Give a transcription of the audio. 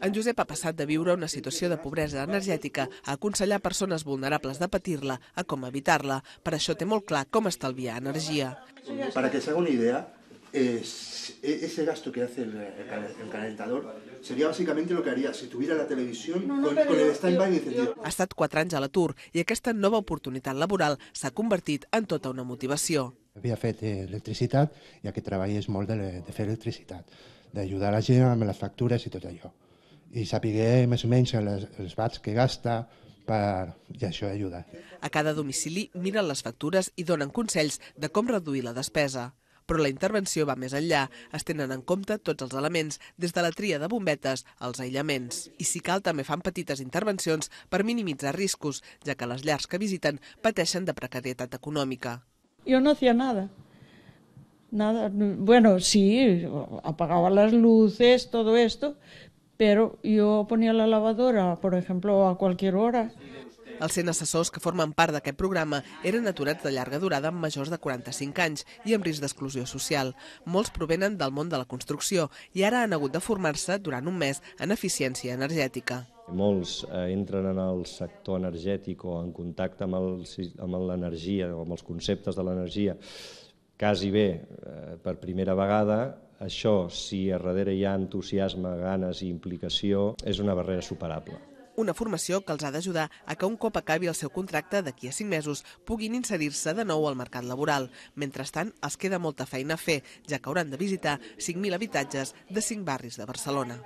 En Josep ha passat de viure una situació de pobresa energètica a aconsellar persones vulnerables de patir-la a com evitar-la. Per això té molt clar com estalviar energia. Para que se haga una idea, es, e, ese gasto que hace el, el, calentador sería básicamente lo que haría si tuviera la televisión con, con el stand-by encendido. Ha estat 4 anys a l'atur i aquesta nova oportunitat laboral s'ha convertit en tota una motivació. Havia fet eh, electricitat i aquest treball és molt de, de fer electricitat d'ajudar la gent amb les factures i tot allò. I sapigué més o menys els, els bats que gasta, per... i això ajuda. A cada domicili miren les factures i donen consells de com reduir la despesa. Però la intervenció va més enllà, es tenen en compte tots els elements, des de la tria de bombetes als aïllaments. I si cal, també fan petites intervencions per minimitzar riscos, ja que les llars que visiten pateixen de precarietat econòmica. Jo no hacía nada. Nada, bueno, sí, apagaba las luces, todo esto, pero yo ponía la lavadora, por ejemplo, a cualquier hora. Els 100 assessors que formen part d'aquest programa eren aturats de llarga durada amb majors de 45 anys i amb risc d'exclusió social. Molts provenen del món de la construcció i ara han hagut de formar-se durant un mes en eficiència energètica. Molts eh, entren en el sector energètic o en contacte amb l'energia o amb els conceptes de l'energia quasi bé eh, per primera vegada, això, si a darrere hi ha entusiasme, ganes i implicació, és una barrera superable. Una formació que els ha d'ajudar a que un cop acabi el seu contracte d'aquí a 5 mesos puguin inserir-se de nou al mercat laboral. Mentrestant, els queda molta feina a fer, ja que hauran de visitar 5.000 habitatges de 5 barris de Barcelona.